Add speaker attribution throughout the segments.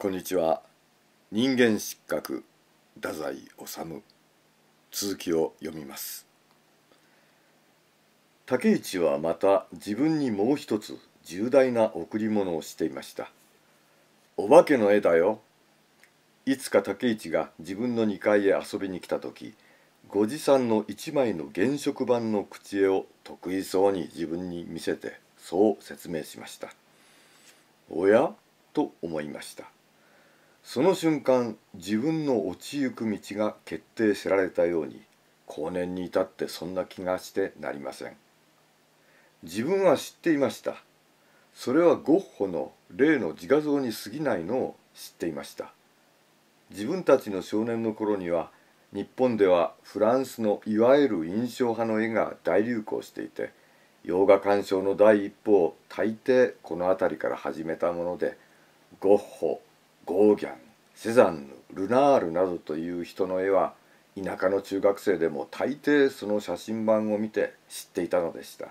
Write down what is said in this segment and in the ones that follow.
Speaker 1: こんにちは人間失格太宰治続きを読みます竹内はまた自分にもう一つ重大な贈り物をしていましたお化けの絵だよいつか竹内が自分の2階へ遊びに来た時ご持参の1枚の原色版の口絵を得意そうに自分に見せてそう説明しましたおやと思いましたその瞬間自分の落ちゆく道が決定せられたように後年に至ってそんな気がしてなりません自分は知っていましたそれはゴッホの例の自画像に過ぎないのを知っていました自分たちの少年の頃には日本ではフランスのいわゆる印象派の絵が大流行していて洋画鑑賞の第一歩を大抵この辺りから始めたものでゴッホゴーギャンセザンヌルナールなどという人の絵は田舎の中学生でも大抵その写真版を見て知っていたのでした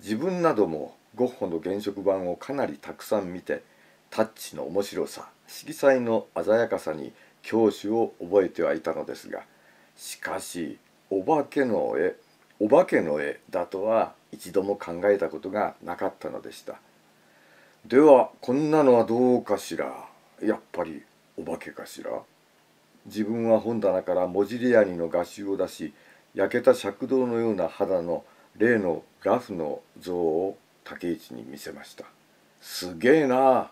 Speaker 1: 自分などもゴッホの原色版をかなりたくさん見てタッチの面白さ色彩の鮮やかさに教師を覚えてはいたのですがしかしお化けの絵お化けの絵だとは一度も考えたことがなかったのでしたではこんなのはどうかしらやっぱりお化けかしら自分は本棚からもじリアニの画集を出し焼けた食道のような肌の例のラフの像を竹市に見せましたすげえな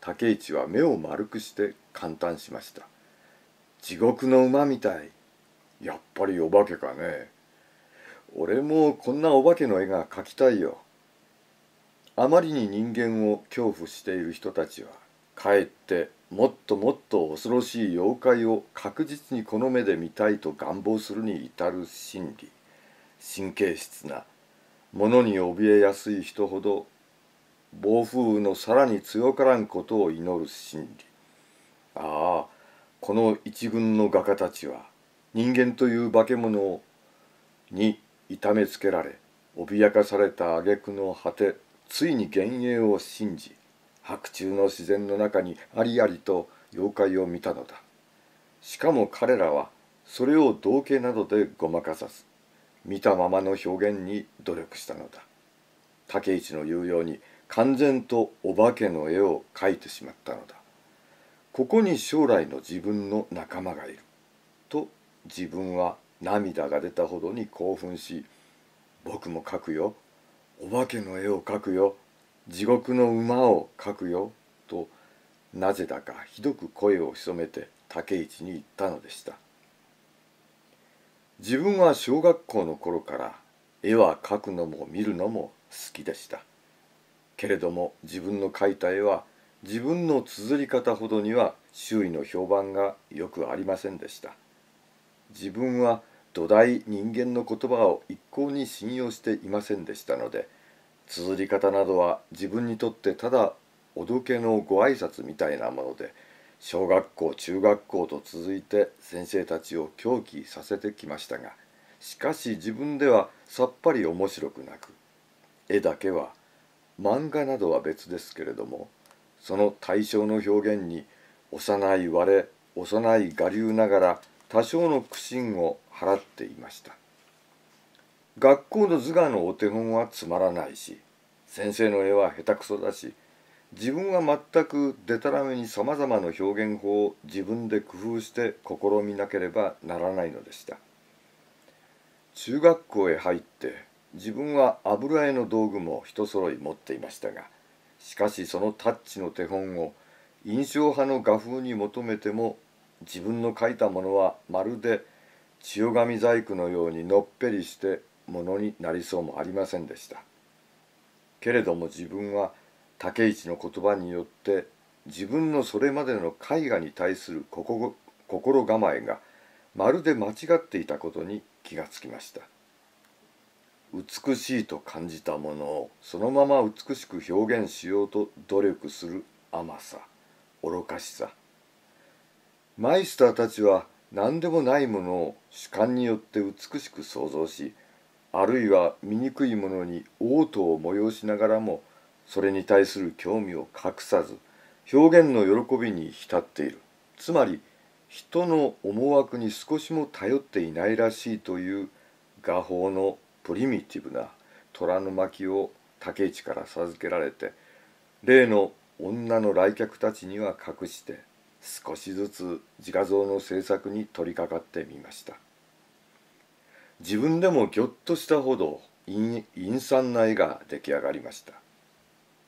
Speaker 1: 竹市は目を丸くして感嘆しました地獄の馬みたいやっぱりお化けかね俺もこんなお化けの絵が描きたいよあまりに人間を恐怖している人たちはかえってもっともっと恐ろしい妖怪を確実にこの目で見たいと願望するに至る心理神経質なものに怯えやすい人ほど暴風雨のさらに強からんことを祈る心理ああこの一軍の画家たちは人間という化け物に痛めつけられ脅かされた挙句の果てついに幻影を信じ白昼の自然の中にありありと妖怪を見たのだしかも彼らはそれを道化などでごまかさず見たままの表現に努力したのだ竹一の言うように完全とお化けの絵を描いてしまったのだここに将来の自分の仲間がいると自分は涙が出たほどに興奮し僕も描くよお化けの絵を描くよ地獄の馬を描くよ」となぜだかひどく声を潜めて竹市に行ったのでした自分は小学校の頃から絵は描くのも見るのも好きでしたけれども自分の描いた絵は自分の綴り方ほどには周囲の評判がよくありませんでした自分は土台人間の言葉を一向に信用していませんでしたので「綴り方などは自分にとってただおどけのご挨拶みたいなもので小学校中学校と続いて先生たちを狂気させてきましたがしかし自分ではさっぱり面白くなく絵だけは漫画などは別ですけれどもその対象の表現に幼い我幼い我流ながら多少の苦心を払っていました。学校の図画のお手本はつまらないし先生の絵は下手くそだし自分は全くでたらめにさまざまな表現法を自分で工夫して試みなければならないのでした中学校へ入って自分は油絵の道具も一揃い持っていましたがしかしそのタッチの手本を印象派の画風に求めても自分の描いたものはまるで千代紙細工のようにのっぺりしてものになりそうもありませんでしたけれども自分は竹市の言葉によって自分のそれまでの絵画に対する心構えがまるで間違っていたことに気がつきました美しいと感じたものをそのまま美しく表現しようと努力する甘さ愚かしさマイスターたちは何でもないものを主観によって美しく想像しあるいは醜いものに嘔吐を催しながらもそれに対する興味を隠さず表現の喜びに浸っているつまり人の思惑に少しも頼っていないらしいという画法のプリミティブな虎の巻を竹市から授けられて例の女の来客たちには隠して少しずつ自画像の制作に取り掛かってみました。自分でもぎょっとしたほど陰惨な絵が出来上がりました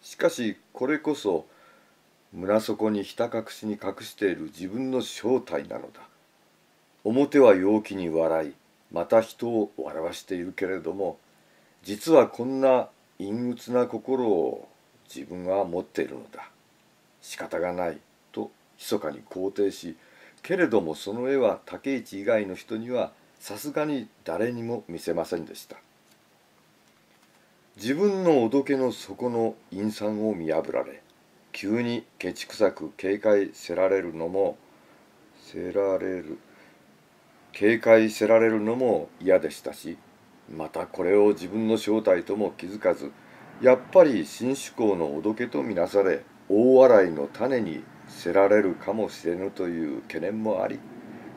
Speaker 1: しかしこれこそ胸底にひた隠しに隠している自分の正体なのだ表は陽気に笑いまた人を笑わしているけれども実はこんな陰鬱な心を自分は持っているのだ仕方がないと密かに肯定しけれどもその絵は竹市以外の人にはさすがに誰にも見せませんでした自分のおどけの底の陰惨を見破られ急にケチくさく警戒せられるのもせられる警戒せられるのも嫌でしたしまたこれを自分の正体とも気づかずやっぱり新趣向のおどけとみなされ大笑いの種にせられるかもしれぬという懸念もあり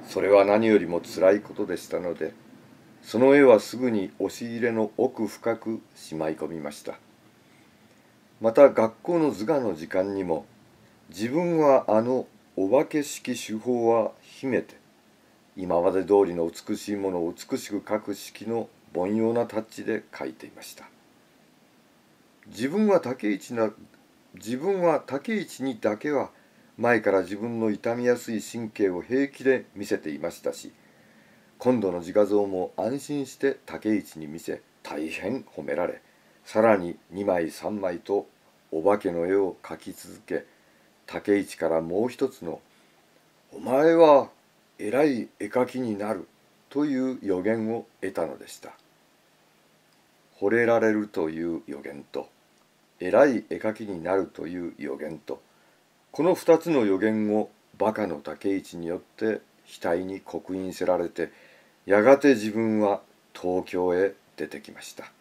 Speaker 1: それは何よりもつらいことでしたのでその絵はすぐに押し入れの奥深くしまい込みましたまた学校の図画の時間にも自分はあのお化け式手法は秘めて今まで通りの美しいものを美しく描く式の凡庸なタッチで描いていました自分は竹市な自分は竹市にだけは前から自分の痛みやすい神経を平気で見せていましたし今度の自画像も安心して竹市に見せ大変褒められさらに2枚3枚とお化けの絵を描き続け竹市からもう一つの「お前は偉い絵描きになる」という予言を得たのでした惚れられるという予言と偉い絵描きになるという予言とこの2つの予言を馬鹿の竹市によって額に刻印せられてやがて自分は東京へ出てきました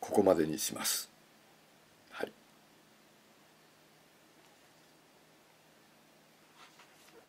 Speaker 1: ここまでにします。